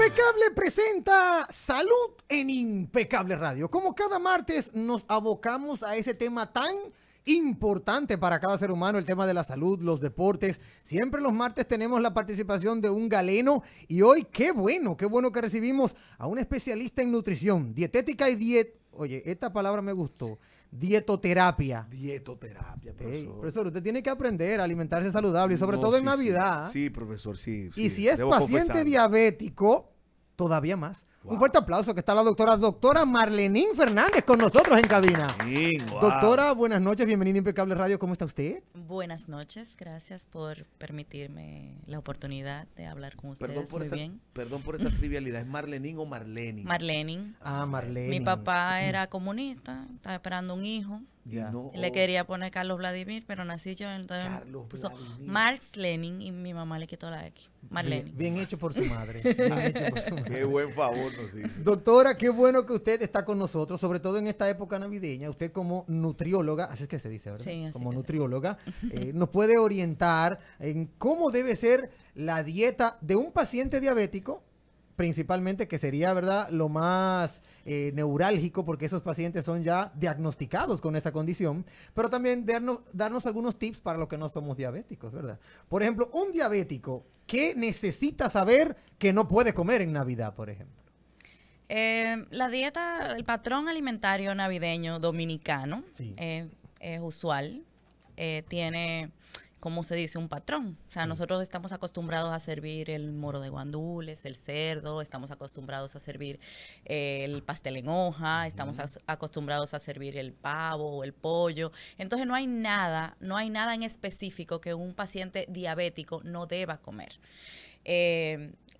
Impecable presenta Salud en Impecable Radio. Como cada martes nos abocamos a ese tema tan importante para cada ser humano, el tema de la salud, los deportes. Siempre los martes tenemos la participación de un galeno y hoy qué bueno, qué bueno que recibimos a un especialista en nutrición, dietética y diet. Oye, esta palabra me gustó dietoterapia. Dietoterapia, profesor. usted tiene que aprender a alimentarse saludable y sobre todo en Navidad. Sí. profesor, sí. Y si es paciente diabético, todavía más. Un fuerte aplauso que está la doctora, doctora Marlenín Fernández con nosotros en cabina. Doctora, buenas noches, bienvenida a Impecable Radio, ¿cómo está usted? Buenas noches, gracias por permitirme la oportunidad de hablar con ustedes. Perdón por, Muy bien. Perdón por esta trivialidad, ¿es Marlenín o Marlenin? Marlenin. Ah, Marlenin. Mi papá era comunista, estaba esperando un hijo. le oh. quería poner Carlos Vladimir, pero nací yo, entonces Carlos puso Marx Lenin y mi mamá le quitó la X. Marlenin Bien, hecho por su madre. Bien hecho por su madre. Qué buen favor. Doctora, qué bueno que usted está con nosotros, sobre todo en esta época navideña. Usted como nutrióloga, así es que se dice, ¿verdad? Sí, como nutrióloga, eh, nos puede orientar en cómo debe ser la dieta de un paciente diabético principalmente que sería, ¿verdad?, lo más eh, neurálgico porque esos pacientes son ya diagnosticados con esa condición, pero también darnos, darnos algunos tips para los que no somos diabéticos, ¿verdad? Por ejemplo, un diabético, que necesita saber que no puede comer en Navidad, por ejemplo? Eh, la dieta, el patrón alimentario navideño dominicano eh, es usual. Eh, tiene, como se dice, un patrón. O sea, nosotros estamos acostumbrados a servir el moro de guandules, el cerdo, estamos acostumbrados a servir el pastel en hoja, estamos acostumbrados a servir el pavo o el pollo. Entonces no hay nada, no hay nada en específico que un paciente diabético no deba comer.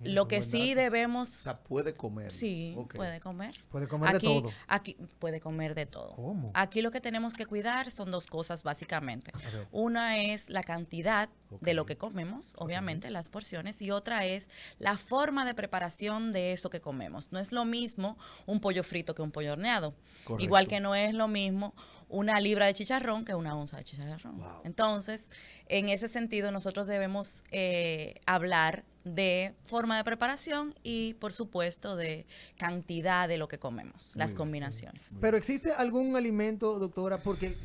Lo que sí debemos. O sea, puede comer. Sí, puede comer. Puede comer aquí, de todo. Aquí puede comer de todo. ¿Cómo? Aquí lo que tenemos que cuidar son dos cosas básicamente. Una es la cantidad de lo que comemos, obviamente, las porciones, y otra es la forma de preparación de eso que comemos. No es lo mismo un pollo frito que un pollo horneado. Igual que no es lo mismo una libra de chicharrón que una onza de chicharrón. Entonces, en ese sentido, nosotros debemos eh, hablar de forma de preparación y, por supuesto, de cantidad de lo que comemos, las combinaciones. Pero existe algún alimento, doctora, porque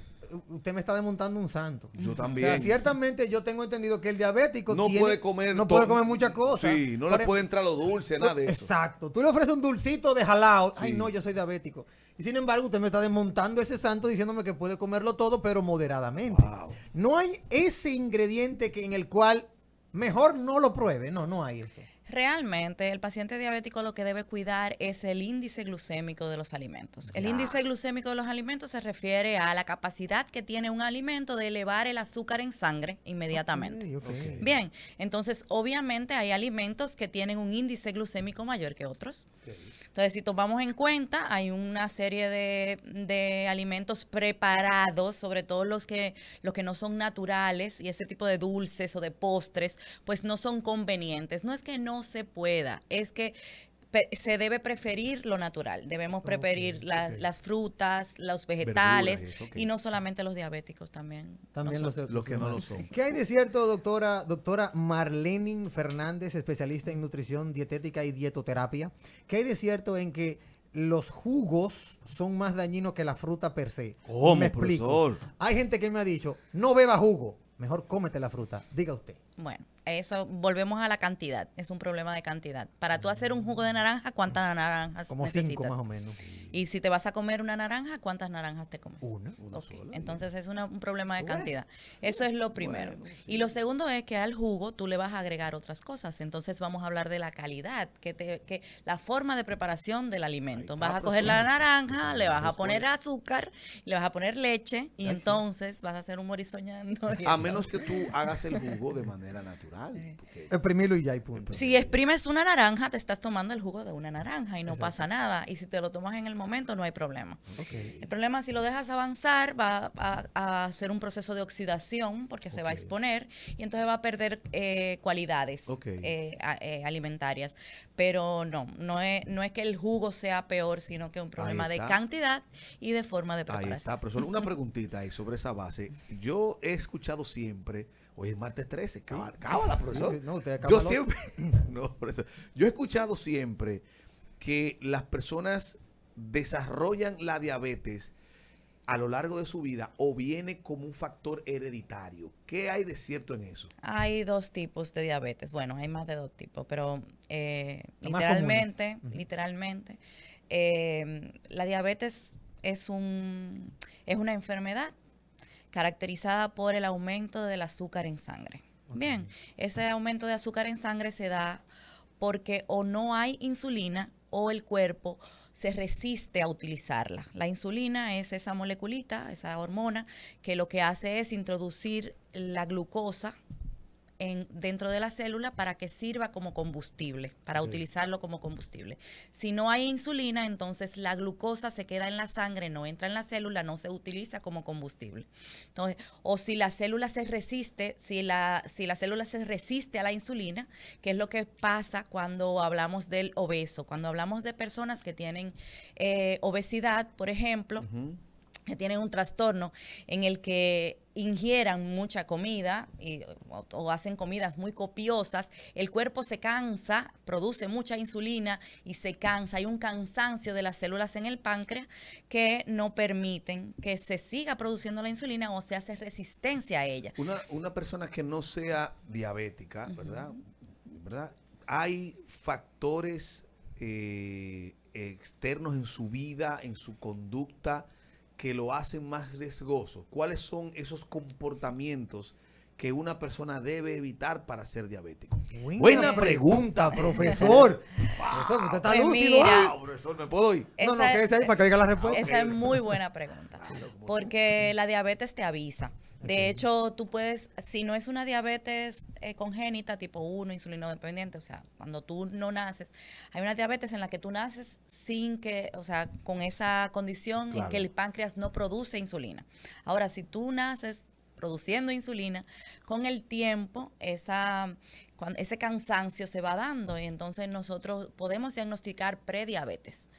usted me está desmontando un santo. Yo también. ciertamente yo tengo entendido que el diabético no puede comer no puede comer muchas cosas. Sí, no le e- puede entrar lo dulce, nada de eso. Exacto. Tú le ofreces un dulcito de jalao. Ay, no, yo soy diabético. Y sin embargo, usted me está desmontando ese santo diciéndome que puede comerlo todo, pero moderadamente. No hay ese ingrediente que, en el cual mejor no lo pruebe. No, no hay eso. Realmente, el paciente diabético lo que debe cuidar es el índice glucémico de los alimentos. El índice glucémico de los alimentos se refiere a la capacidad que tiene un alimento de elevar el azúcar en sangre inmediatamente. Bien, entonces obviamente hay alimentos que tienen un índice glucémico mayor que otros. Entonces, si tomamos en cuenta, hay una serie de, de alimentos preparados, sobre todo los que, los que no son naturales y ese tipo de dulces o de postres, pues no son convenientes. No es que no no se pueda, es que se debe preferir lo natural. Debemos preferir las frutas, los vegetales y no solamente los diabéticos también. También los, que no lo son. ¿Qué hay de cierto, doctora, doctora Marlenin Fernández, especialista en nutrición dietética y dietoterapia? ¿Qué hay de cierto en que los jugos son más dañinos que la fruta per se? me explico. Hay gente que me ha dicho, no beba jugo, mejor cómete la fruta. Diga usted. Bueno, eso, volvemos a la cantidad. Es un problema de cantidad. Para tú hacer un jugo de naranja, ¿cuántas naranjas Como cinco más o menos. Y si te vas a comer una naranja, ¿cuántas naranjas te comes? Una. Entonces es un problema de cantidad. Eso es lo primero. Y lo segundo es que al jugo tú le vas a agregar otras cosas. Entonces vamos a hablar de la calidad, que, te, que la forma de preparación del alimento. vas a coger la naranja, le vas a poner azúcar, le vas a poner leche y entonces vas a hacer un morizoñando. A menos que tú hagas el jugo de manera natural. y ya hay punto. Si exprimes una naranja, te estás tomando el jugo de una naranja y no pasa nada. Y si te lo tomas en el momento, no hay problema. El problema si lo dejas avanzar, va a, ser hacer un proceso de oxidación porque se va a exponer y entonces va a perder eh, cualidades eh, eh, alimentarias. Pero no, no es, no es que el jugo sea peor, sino que es un problema de cantidad y de forma de preparación. una preguntita ahí sobre esa base. Yo he escuchado siempre Hoy es martes 13. Cábala, profesor. yo siempre. no, Yo he escuchado siempre que las personas desarrollan la diabetes a lo largo de su vida o viene como un factor hereditario. ¿Qué hay de cierto en eso? Hay dos tipos de diabetes. Bueno, hay más de dos tipos, pero eh, literalmente, literalmente, eh, la diabetes es un es una enfermedad caracterizada por el aumento del azúcar en sangre. Bien, ese aumento de azúcar en sangre se da porque o no hay insulina o el cuerpo se resiste a utilizarla. La insulina es esa moleculita, esa hormona, que lo que hace es introducir la glucosa dentro de la célula para que sirva como combustible, para utilizarlo como combustible. Si no hay insulina, entonces la glucosa se queda en la sangre, no entra en la célula, no se utiliza como combustible. Entonces, o si la célula se resiste, si la, si la célula se resiste a la insulina, que es lo que pasa cuando hablamos del obeso, cuando hablamos de personas que tienen eh, obesidad, por ejemplo que tienen un trastorno en el que ingieran mucha comida o, hacen comidas muy copiosas, el cuerpo se cansa, produce mucha insulina y se cansa. Hay un cansancio de las células en el páncreas que no permiten que se siga produciendo la insulina o se hace resistencia a ella. Una, persona que no sea diabética, ¿verdad? ¿verdad? Hay factores eh, externos en su vida, en su conducta que lo hacen más riesgoso? ¿Cuáles son esos comportamientos que una persona debe evitar para ser diabético? Buena, pregunta, profesor. usted está lúcido. Pues ¿eh? Mira, ¿me puedo ir? No, no, quédese ahí para la respuesta. Esa es muy buena pregunta. Porque la diabetes te avisa. De hecho, tú puedes, si no es una diabetes eh, congénita tipo 1, insulino dependiente, o sea, cuando tú no naces, hay una diabetes en la que tú naces sin que, o sea, con esa condición en que el páncreas no produce insulina. Ahora, si tú naces produciendo insulina, con el tiempo esa, ese cansancio se va dando y entonces nosotros podemos diagnosticar prediabetes.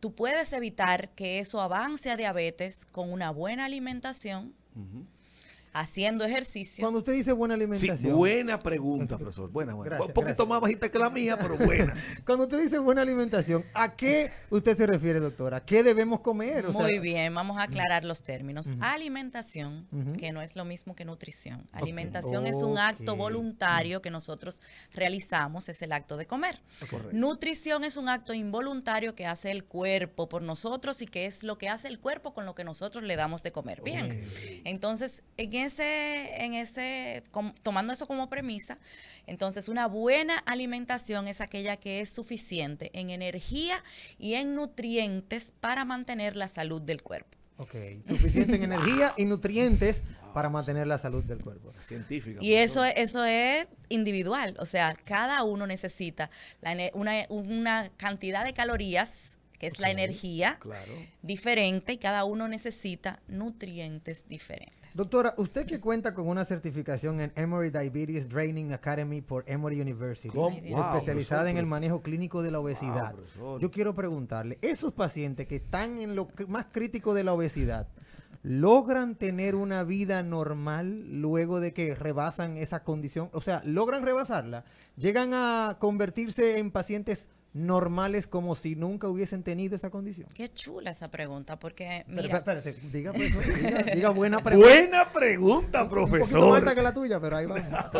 Tú puedes evitar que eso avance a diabetes con una buena alimentación haciendo ejercicio. Cuando usted dice buena alimentación. Sí, buena pregunta, profesor. Buena, buena. Un poquito más bajita que la mía, pero buena. Cuando usted dice buena alimentación, ¿a qué usted se refiere, doctora? ¿Qué debemos comer? Muy bien, vamos a aclarar los términos. Alimentación, que no es lo mismo que nutrición. Alimentación es un acto voluntario que nosotros realizamos, es el acto de comer. Nutrición es un acto involuntario que hace el cuerpo por nosotros y que es lo que hace el cuerpo con lo que nosotros le damos de comer. Bien. Entonces, en ese, en ese, tomando eso como premisa, entonces una buena alimentación es aquella que es suficiente en energía y en nutrientes para mantener la salud del cuerpo. Ok, suficiente en energía y nutrientes para mantener la salud del cuerpo. Científico. Y eso, eso es individual, o sea, cada uno necesita una, una cantidad de calorías es la energía diferente y cada uno necesita nutrientes diferentes. Doctora, usted que cuenta con una certificación en Emory Diabetes Training Academy por Emory University, especializada en el manejo clínico de la obesidad, yo quiero preguntarle, esos pacientes que están en lo más crítico de la obesidad, ¿logran tener una vida normal luego de que rebasan esa condición? O sea, ¿logran rebasarla? ¿Llegan a convertirse en pacientes normales como si nunca hubiesen tenido esa condición? Qué chula esa pregunta, porque espérate, pues, diga, buena pregunta. Buena pregunta, profesor. Un, más que la tuya, pero ahí va.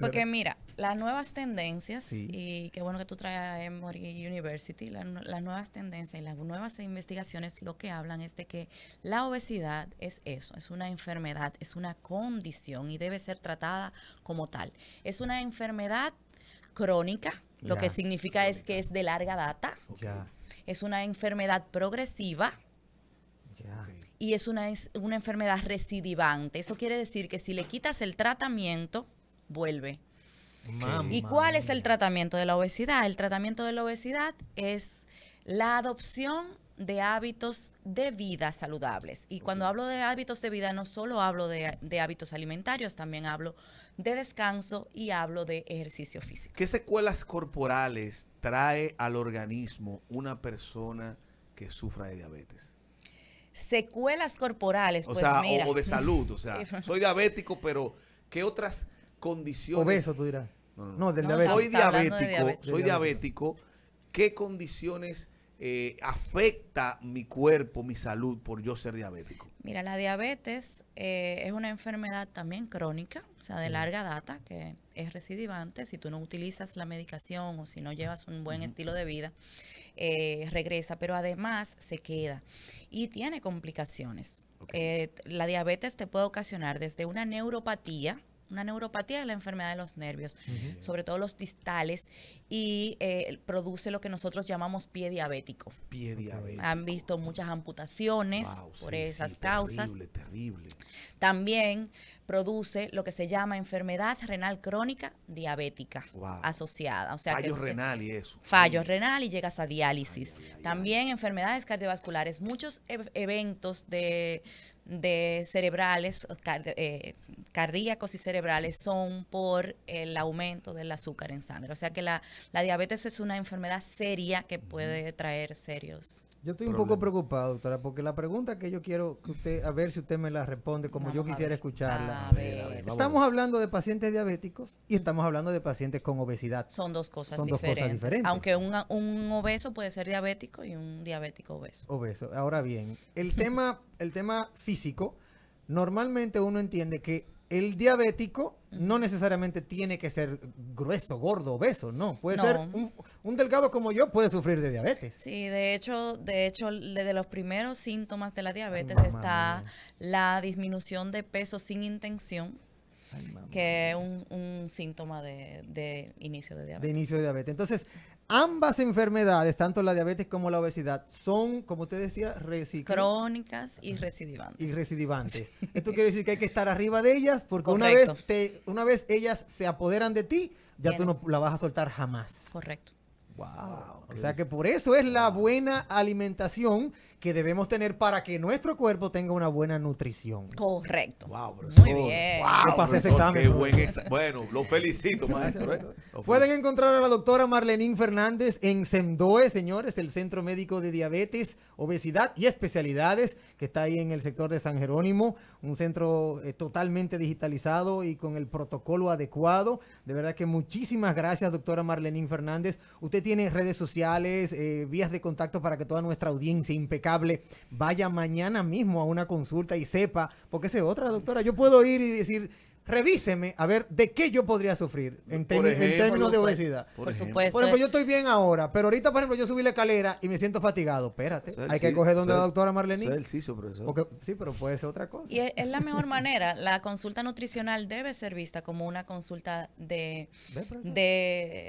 porque, mira, las nuevas tendencias, y qué bueno que tú traes Emory University, las nuevas tendencias y las nuevas investigaciones lo que hablan es de que la obesidad es eso, es una enfermedad, es una condición y debe ser tratada como tal. Es una enfermedad crónica, lo que significa es que es de larga data. Es una enfermedad progresiva. Y es una, es una enfermedad recidivante. Eso quiere decir que si le quitas el tratamiento, vuelve. ¿Y cuál es el tratamiento de la obesidad? El tratamiento de la obesidad es la adopción de hábitos de vida saludables. Y cuando hablo de hábitos de vida, no solo hablo de, hábitos alimentarios, también hablo de descanso y hablo de ejercicio físico. ¿Qué secuelas corporales trae al organismo una persona que sufra de diabetes? Secuelas corporales, o pues mira. O, o de salud, o sea, soy diabético, pero ¿qué otras condiciones? Obeso, tú dirás. No, no, no. Soy diabético. soy diabético. ¿Qué condiciones eh, afecta mi cuerpo, mi salud por yo ser diabético? Mira, la diabetes eh, es una enfermedad también crónica, o sea, de larga data, que es recidivante. Si tú no utilizas la medicación o si no llevas un buen estilo de vida, eh, regresa, pero además se queda y tiene complicaciones. la diabetes te puede ocasionar desde una neuropatía, una neuropatía es la enfermedad de los nervios, sobre todo los distales, y eh, produce lo que nosotros llamamos pie diabético. Pie diabético. Han visto muchas amputaciones por esas causas. Terrible, terrible. También produce lo que se llama enfermedad renal crónica diabética asociada. O fallo renal y eso. Fallo renal y llegas a diálisis. También enfermedades cardiovasculares. Muchos e-, eventos de de cerebrales, eh, cardíacos y cerebrales son por el aumento del azúcar en sangre. O sea que la, diabetes es una enfermedad seria que puede traer serios. Yo estoy un poco preocupado, doctora, porque la pregunta que yo quiero que usted, a ver si usted me la responde como yo quisiera escucharla. estamos hablando de pacientes diabéticos y estamos hablando de pacientes con obesidad. Son dos cosas, diferentes. Aunque un obeso puede ser diabético y un diabético obeso. Obeso. Ahora bien, el tema el tema físico, normalmente uno entiende que el diabético no necesariamente tiene que ser grueso, gordo, obeso, no. Puede ser un, delgado como yo puede sufrir de diabetes. Sí, de hecho, de hecho, de los primeros síntomas de la diabetes está la disminución de peso sin intención, que es un, síntoma de, inicio de diabetes. De inicio de diabetes. Entonces, ambas enfermedades, tanto la diabetes como la obesidad, son, como usted decía, crónicas y recidivantes. Y recidivantes. Esto quiere decir que hay que estar arriba de ellas porque una vez, una vez ellas se apoderan de ti, ya tú no la vas a soltar jamás. Correcto. Wow. O sea que por eso es la buena alimentación que debemos tener para que nuestro cuerpo tenga una buena nutrición. Correcto. Wow, profesor. Muy bien. pasé ese examen. bueno, lo felicito, maestro. ¿eh? Pueden encontrar a la doctora Marlenín Fernández en SEMDOE, señores, el Centro Médico de Diabetes, Obesidad y Especialidades, que está ahí en el sector de San Jerónimo, un centro eh, totalmente digitalizado y con el protocolo adecuado. De verdad que muchísimas gracias, doctora Marlenín Fernández. Usted tiene redes sociales, eh, vías de contacto para que toda nuestra audiencia impecable cable vaya mañana mismo a una consulta y sepa, porque es otra doctora, yo puedo ir y decir, revíseme a ver de qué yo podría sufrir en, términos de obesidad. Por, ejemplo, yo estoy bien ahora, pero ahorita, por ejemplo, yo subí la escalera y me siento fatigado. Espérate, hay que coger donde la doctora Marlene. sí, pero puede ser otra cosa. Y es la mejor manera. La consulta nutricional debe ser vista como una consulta de,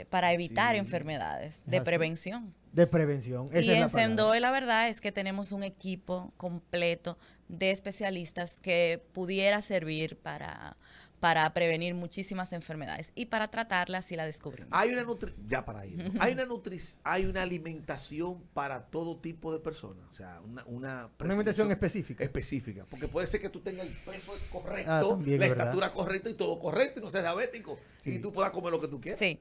para evitar enfermedades, de prevención. De prevención. y en Sendoy la verdad es que tenemos un equipo completo de especialistas que pudiera servir para, para prevenir muchísimas enfermedades y para tratarlas si la descubrimos. Hay una ya para ir. Hay una nutri hay una alimentación para todo tipo de personas, o sea, una una, alimentación específica. Específica, porque puede ser que tú tengas el peso correcto, ah, la estatura correcta y todo correcto y no seas diabético y tú puedas comer lo que tú quieras. Sí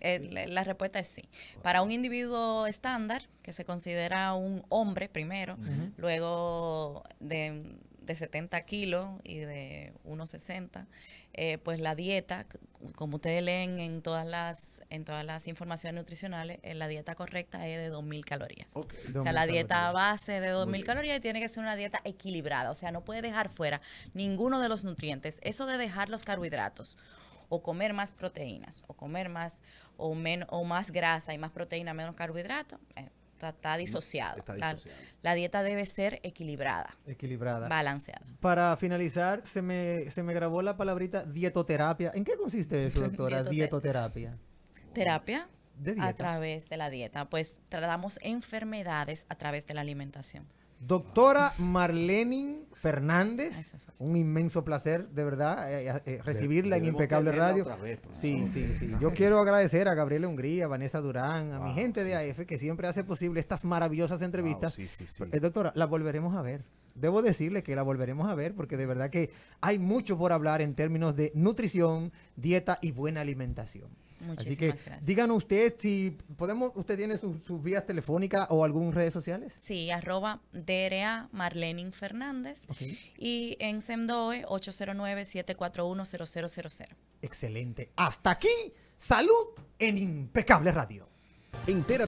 la respuesta es sí. Para un individuo estándar, que se considera un hombre primero, luego de, 70 kilos y de 1,60, eh, pues la dieta, como ustedes leen en todas las, en todas las informaciones nutricionales, eh, la dieta correcta es de 2.000 calorías. o sea, la dieta base de 2.000 calorías tiene que ser una dieta equilibrada, o sea, no puede dejar fuera ninguno de los nutrientes. Eso de dejar los carbohidratos o comer más proteínas, o comer más, o, menos o más grasa y más proteína, menos carbohidratos, eh, está, disociado. La, dieta debe ser equilibrada. Equilibrada. Balanceada. Para finalizar, se me, se me grabó la palabrita dietoterapia. ¿En qué consiste eso, doctora? dietoterapia. Terapia a través de la dieta. Pues tratamos enfermedades a través de la alimentación. Doctora ah. Marlenin Fernández, un inmenso placer, de verdad, eh, eh, eh, recibirla en Impecable Radio. Pues. Yo quiero agradecer a Gabriela Hungría, a Vanessa Durán, a mi gente de AF que siempre hace posible estas maravillosas entrevistas. doctora, la volveremos a ver. Debo decirle que la volveremos a ver porque de verdad que hay mucho por hablar en términos de nutrición, dieta y buena alimentación. Muchísimas Así que díganos usted si podemos, usted tiene sus vías telefónicas o algunas redes sociales. Sí, arroba DRA Marlenin Fernández y en SEMDOE 809-741-0000. Excelente. Hasta aquí, salud en Impecable Radio.